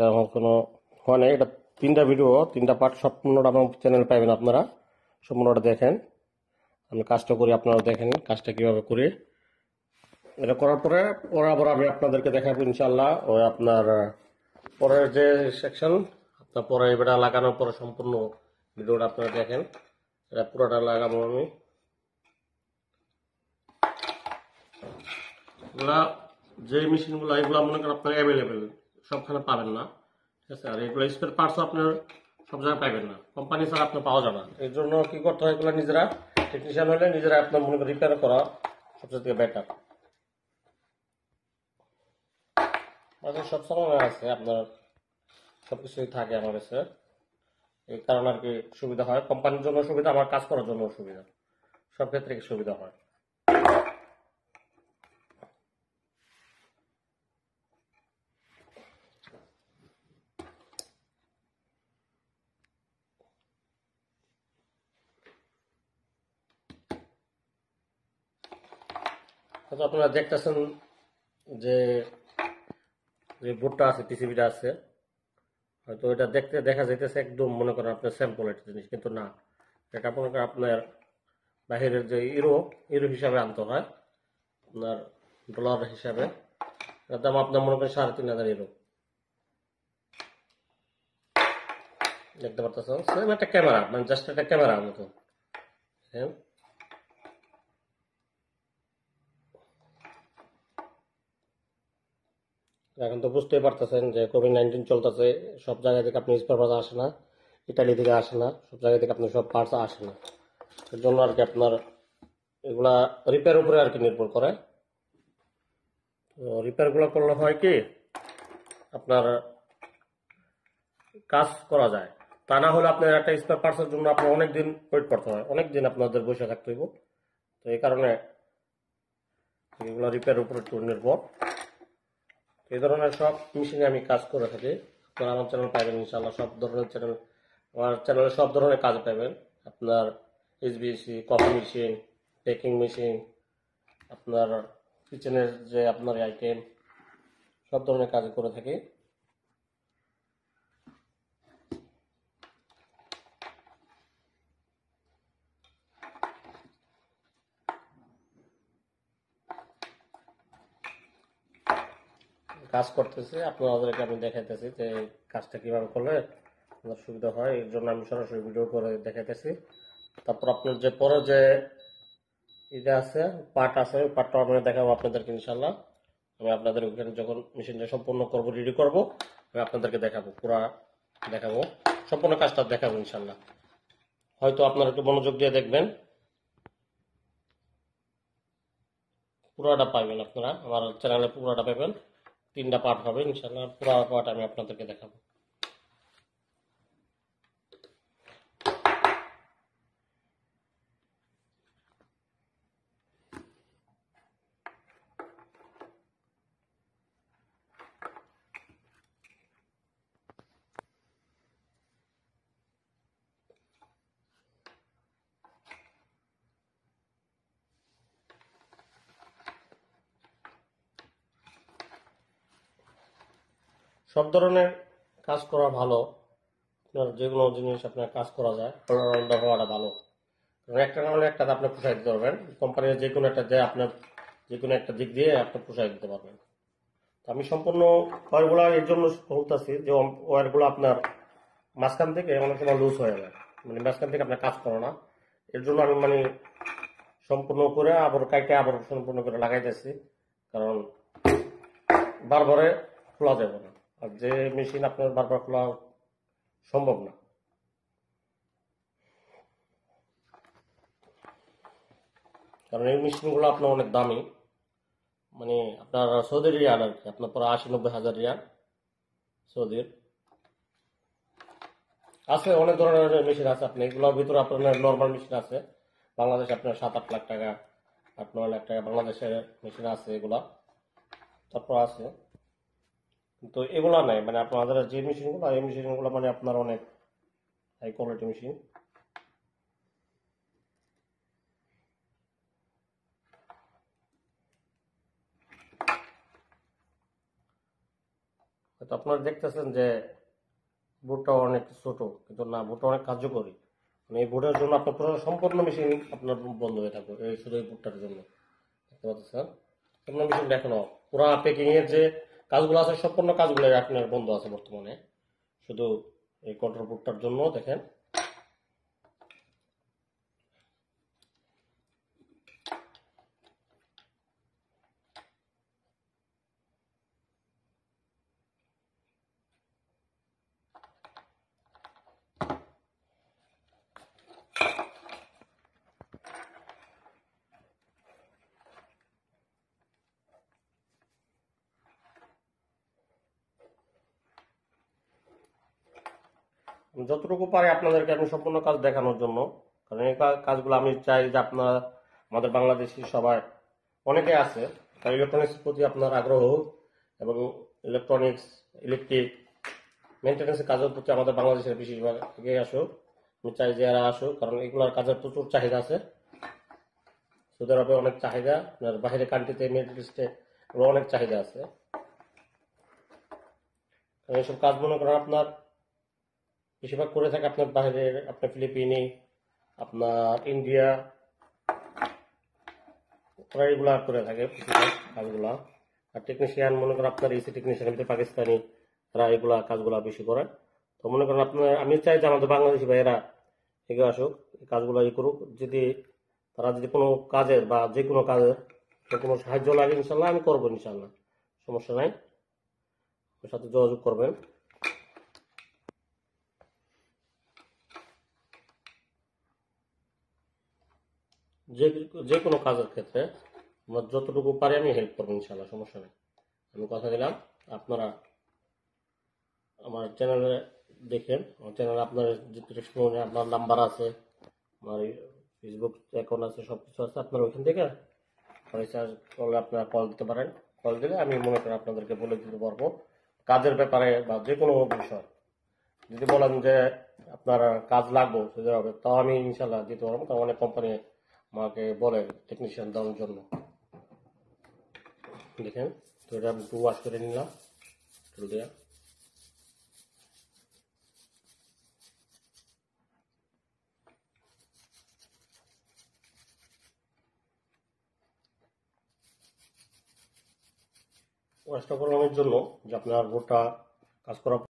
এটা আমার কোনো হয় নাই এটা তিনটা ভিডিও তিনটা পার্ট সম্পূর্ণটা আমার চ্যানেল পাবেন আপনারা সম্পূর্ণটা দেখেন আমি কাজটা করি আপনারা দেখেন কাজটা কিভাবে করি এটা করার পরে পরে আবার আমি আপনাদেরকে দেখাবো ইনশাল্লাহ ওই আপনার পরের যে সেকশন আপনার পরে এটা লাগানোর পরে সম্পূর্ণ ভিডিওটা আপনারা দেখেন এটা পুরোটা লাগাবো আমি যে মেশিনগুলো এগুলো মনে করেন আপনার অ্যাভেলেবেল সবখানে পাবেন না ঠিক আছে আর এগুলো স্পেয়ার পার্টস আপনার সব জায়গায় পাবেন না কোম্পানি ছাড়া আপনার পাওয়া যাবে না এর জন্য কি করতে হয় এগুলো নিজেরা টেকনিশিয়ান হলে নিজেরা আপনার মনে রিপেয়ার করা সবচেয়ে থেকে বেটার আমাদের সব সময় আছে আপনার সব কিছুই থাকে আমার কাছে এই কারণে আর কি সুবিধা হয় কোম্পানির জন্য সুবিধা আমার কাজ করার জন্য সুবিধা সব ক্ষেত্রে সুবিধা হয় আপনারা দেখতেছেন যে যে বোর্ডটা আছে পিসিবিটা আছে হয়তো এটা দেখতে দেখা যাইতেছে একদম মনে করেন আপনার স্যাম্পল একটা জিনিস কিন্তু না এটা মনে করেন আপনার বাহিরের যে ইউরো ইউরো হিসাবে আনতে হয় আপনার ডলার হিসাবে এটার দাম আপনার মনে করেন সাড়ে তিন হাজার ইউরো দেখতে পারতেছেন সেম একটা ক্যামেরা মানে জাস্ট একটা ক্যামেরার মতো হ্যাঁ এখন তো বুঝতেই পারতেছেন যে কোভিড নাইন্টিন চলতেছে সব জায়গা থেকে আপনি স্পেয়ার পার্টস আসে না ইটালি থেকে আসে না সব জায়গা থেকে আপনি সব পার্টস আসে না এর জন্য আর কি আপনার এগুলা রিপেয়ার উপরে আর কি নির্ভর করে তো রিপেয়ারগুলো করলে হয় কি আপনার কাজ করা যায় তা না হলে আপনার একটা স্পেয়ার পার্টসের জন্য আপনার অনেক দিন ওয়েট করতে হয় অনেক দিন আপনাদের বসে থাকতে হইব তো এই কারণে এগুলো রিপেয়ার উপরে একটু নির্ভর এ ধরনের সব মেশিনে আমি কাজ করে থাকি তো আমার চ্যানেল পাইবেন ইনশাল্লাহ সব ধরনের চ্যানেল আমার চ্যানেলে সব ধরনের কাজ পাবেন আপনার এসবিএসি কফি মেশিন পেকিং মেশিন আপনার কিচেনের যে আপনার আইটেম সব ধরনের কাজ করে থাকি কাজ করতেছি আপনাদেরকে আমি দেখাইতেছি যে কাজটা কিভাবে করলে আপনার সুবিধা হয় এর জন্য আমি সরাসরি ভিডিও করে দেখাইতেছি তারপর আপনার যে পরে যে এটা আছে পার্ট আছে ওই পার্টটা আমি দেখাবো আপনাদেরকে ইনশাল্লাহ আমি আপনাদের ওখানে যখন মেশিনটা সম্পূর্ণ করব রেডি করব আমি আপনাদেরকে দেখাবো পুরা দেখাবো সম্পূর্ণ কাজটা দেখাবো ইনশাল্লাহ হয়তো আপনারা একটু মনোযোগ দিয়ে দেখবেন পুরাটা পাইবেন আপনারা আমার চ্যানেলে পুরাটা পাইবেন তিনটা পার্ট হবে ইনশাল্লাহ পুরো পার্ট আমি আপনাদেরকে দেখাবো সব ধরনের কাজ করা ভালো আপনার যে কোনো জিনিস আপনার কাজ করা যায় অলরাউন্ডার হওয়াটা ভালো কারণ একটা না হলে একটা আপনি পোশাক দিতে পারবেন কোম্পানির যে কোনো একটা দেয় আপনার যে কোনো একটা দিক দিয়ে আপনি পোশাক দিতে পারবেন আমি সম্পূর্ণ ওয়ারগুলো এর জন্য বলতেছি যে ওয়ারগুলো আপনার মাঝখান থেকে অনেক সময় লুজ হয়ে যায় মানে মাঝখান থেকে আপনার কাজ করো না এর জন্য আমি মানে সম্পূর্ণ করে আবার কাইটে আবার সম্পূর্ণ করে লাগাইতেছি কারণ বারবারে খোলা যাবে না আর যে মেশিন আপনার বারবার খোলা সম্ভব না কারণ এই মেশিনগুলো আপনার অনেক দামি মানে আপনার সৌদির রিয়াল আর কি আপনার পরে আশি নব্বই হাজার রিয়াল সৌদির আছে অনেক ধরনের মেশিন আছে আপনি এগুলোর ভিতরে আপনার নর্মাল মেশিন আছে বাংলাদেশে আপনার সাত আট লাখ টাকা আট নয় লাখ টাকা বাংলাদেশের মেশিন আছে এগুলা তারপর আছে তো এগুলো নাই মানে আপনাদের যে মেশিনগুলো এই মেশিনগুলো মানে আপনার অনেক হাই কোয়ালিটি মেশিন তো আপনারা দেখতেছেন যে বুটটা অনেক ছোট কিন্তু না বুটটা অনেক কার্যকরী মানে এই বুটের জন্য আপনার পুরো সম্পূর্ণ মেশিন আপনার বন্ধ হয়ে থাকবে এই শুধু এই বুটটার জন্য দেখতে পাচ্ছেন সম্পূর্ণ মেশিন দেখো পুরা প্যাকিংয়ের যে কাজগুলো আছে সম্পূর্ণ কাজগুলো আপনার বন্ধ আছে বর্তমানে শুধু এই কন্ট্রোল বুকটার জন্য দেখেন যতটুকু পারে আপনাদেরকে আমি সম্পূর্ণ কাজ দেখানোর জন্য কারণ এই কাজগুলো আমি চাই যে আপনার আমাদের বাংলাদেশি সবাই অনেকে আছে কারণ ইলেকট্রনিক্স প্রতি আপনার আগ্রহ এবং ইলেকট্রনিক্স ইলেকট্রিক মেনটেন্যান্সের কাজের প্রতি আমাদের বাংলাদেশের বেশিরভাগ এগিয়ে আসুক আমি চাই যে এরা আসুক কারণ এগুলোর কাজের প্রচুর চাহিদা আছে সৌদি আরবে অনেক চাহিদা আপনার বাইরে কান্ট্রিতে মিডল ইস্টে অনেক চাহিদা আছে এইসব কাজ মনে করেন আপনার বেশিরভাগ করে থাকে আপনার বাইরের আপনার ফিলিপিনি আপনার ইন্ডিয়া ওরা এগুলো করে থাকে কাজগুলা আর টেকনিশিয়ান মনে করেন আপনার এসি টেকনিশিয়ানের ভিতরে পাকিস্তানি তারা এগুলা কাজগুলা বেশি করেন তো মনে করেন আপনার আমি চাই যে আমাদের বাংলাদেশি ভাইয়েরা এগিয়ে আসুক কাজগুলা ই করুক যদি তারা যদি কোনো কাজের বা যে কোনো কাজের কোনো সাহায্য লাগে ইনশাল্লাহ আমি করবো ইনশাল্লাহ সমস্যা নাই ওর সাথে যোগাযোগ করবেন যে যে কোনো কাজের ক্ষেত্রে আমরা যতটুকু পারি আমি হেল্প করবো ইনশাল্লাহ সমস্যা নেই আমি কথা দিলাম আপনারা আমার চ্যানেলে দেখেন আমার চ্যানেলে আপনার আপনার নাম্বার আছে আমার ফেসবুক অ্যাকাউন্ট আছে সব কিছু আছে আপনারা ওইখান থেকে পয়সা করলে আপনারা কল দিতে পারেন কল দিলে আমি মনে করি আপনাদেরকে বলে দিতে পারবো কাজের ব্যাপারে বা যে কোনো বিষয় যদি বলেন যে আপনার কাজ লাগবো সেটা হবে তাও আমি ইনশাল্লাহ দিতে পারবো কারণ অনেক কোম্পানি আমাকে বলে টেকনিশিয়ান দেওয়ার জন্য দেখেন তো এটা আমি টু ওয়াশ করে নিলাম চুল দেওয়া ওয়াশটা করানোর জন্য যে আপনার গোটা কাজ করা